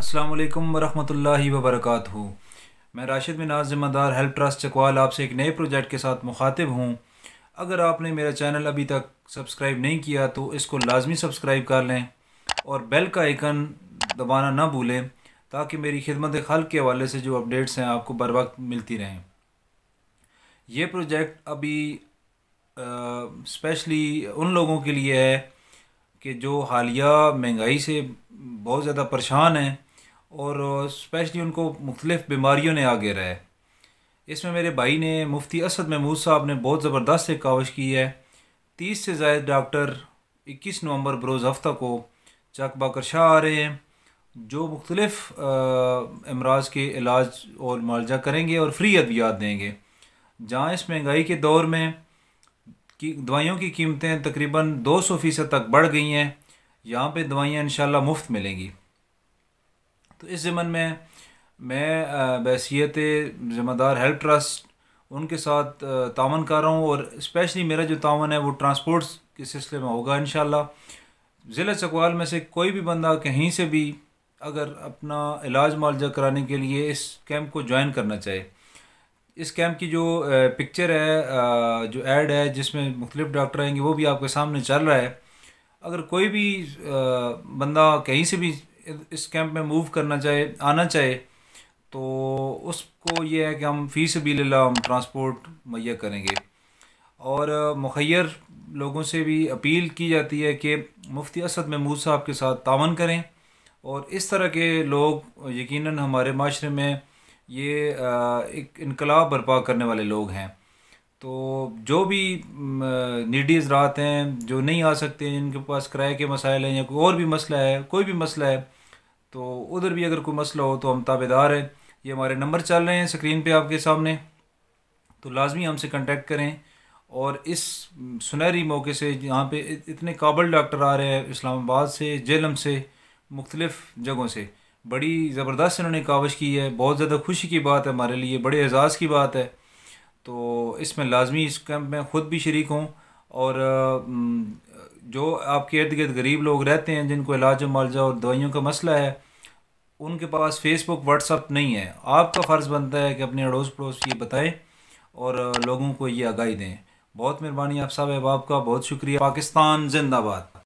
असलम वरहमल वबरक मैं राशिद मिनाज ज़िम्मेदार हेल्प ट्रस्ट चकवाल आपसे एक नए प्रोजेक्ट के साथ मुखातिब हूँ अगर आपने मेरा चैनल अभी तक सब्सक्राइब नहीं किया तो इसको लाजमी सब्सक्राइब कर लें और बेल का आइकन दबाना ना भूलें ताकि मेरी खिदमत खल के हवाले से जो अपडेट्स हैं आपको बर वक्त मिलती रहें ये प्रोजेक्ट अभी स्पेशली उन लोगों के लिए है कि जो हालिया महंगाई से बहुत ज़्यादा परेशान हैं और स्पेशली उनको मुख्तलिफ बीमारियों ने आगे रहा है इसमें मेरे भाई ने मुफ्ती असद महमूद साहब ने बहुत ज़बरदस्त एक कावश की है तीस से जायद डॉक्टर इक्कीस नवंबर बरोज़ हफ्ता को चक बाकर शाह आ रहे हैं जो मुख्तलिफ अमराज के इलाज और मुआवजा करेंगे और फ्री अद्वियात देंगे जहाँ इस महंगाई के दौर में की दवाइयों की कीमतें तकरीबन दो सौ फ़ीसद तक बढ़ गई हैं यहाँ पे दवाइयाँ इन मुफ्त मिलेंगी तो इस ज़मन में मैं बैसीत ज़िम्मेदार हेल्प ट्रस्ट उनके साथ तावन कर रहा हूँ और स्पेशली मेरा जो तावन है वो ट्रांसपोर्ट्स के सिलसिले में होगा इन ज़िले चकवाल में से कोई भी बंदा कहीं से भी अगर अपना इलाज मुआवजा कराने के लिए इस कैंप को ज्वाइन करना चाहे इस कैंप की जो पिक्चर है जो एड है जिसमें मुख्तलिफ डॉक्टर आएंगे वो भी आपके सामने चल रहा है अगर कोई भी बंदा कहीं से भी इस कैंप में मूव करना चाहे आना चाहे तो उसको ये है कि हम फ़ीस भी ले ला हम ट्रांसपोर्ट मुहैया करेंगे और मुखर लोगों से भी अपील की जाती है कि मुफ्ती असद महमूद साहब के साथ तावन करें और इस तरह के लोग यकीनन हमारे माशरे में ये एक इनकलाब बर्पा करने वाले लोग हैं तो जो भी नीडीज़ रात हैं जो नहीं आ सकते हैं जिनके पास किराए के मसाइल हैं या कोई और भी मसला है कोई भी मसला है तो उधर भी अगर कोई मसला हो तो हम ताबेदार हैं ये हमारे नंबर चल रहे हैं स्क्रीन पे आपके सामने तो लाजमी हमसे कांटेक्ट करें और इस सुनहरी मौके से यहाँ पे इतने काबल डॉक्टर आ रहे हैं इस्लामाबाद से जेलम से मुख्तलिफ़ जगहों से बड़ी ज़बरदस्त इन्होंने कावश की है बहुत ज़्यादा खुशी की बात है हमारे लिए बड़े एजाज़ की बात है तो इसमें लाजमी इस कैंप में ख़ुद भी शरीक हूँ और जो आपके इर्द गिर्द गरीब लोग रहते हैं जिनको इलाज मुआवजा और दवाइयों का मसला है उनके पास फेसबुक व्हाट्सअप नहीं है आपका फ़र्ज़ बनता है कि अपने अड़ोस पड़ोस ये बताएं और लोगों को ये आगाही दें बहुत मेहरबानी आप साहब आपका बहुत शुक्रिया पाकिस्तान जिंदाबाद